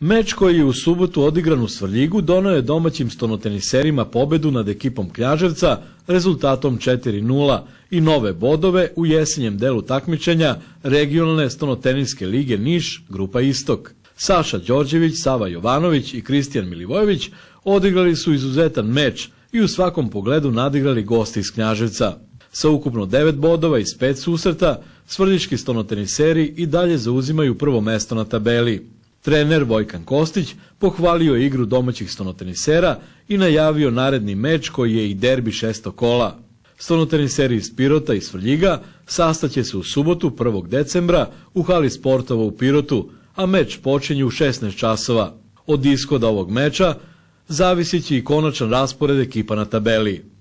Meč koji je u subotu odigran u Svrljigu donao je domaćim stonoteniserima pobedu nad ekipom Kljaževca rezultatom 4-0 i nove bodove u jesenjem delu takmičenja regionalne stonoteniske lige Niš, Grupa Istok. Saša Đorđević, Sava Jovanović i Kristijan Milivojević odigrali su izuzetan meč i u svakom pogledu nadigrali gosti iz Knjaževca. Sa ukupno 9 bodova iz 5 susreta, svrljički stonoteniseri i dalje zauzimaju prvo mesto na tabeli. Trener Vojkan Kostić pohvalio je igru domaćih stonotenisera i najavio naredni meč koji je i derbi šesto kola. Stonoteniseri iz Pirota i Svrljiga sastaće se u subotu 1. decembra u hali sportova u Pirotu, a meč počinje u 16 časova. Od iskoda ovog meča zavisit će i konačan raspored ekipa na tabeli.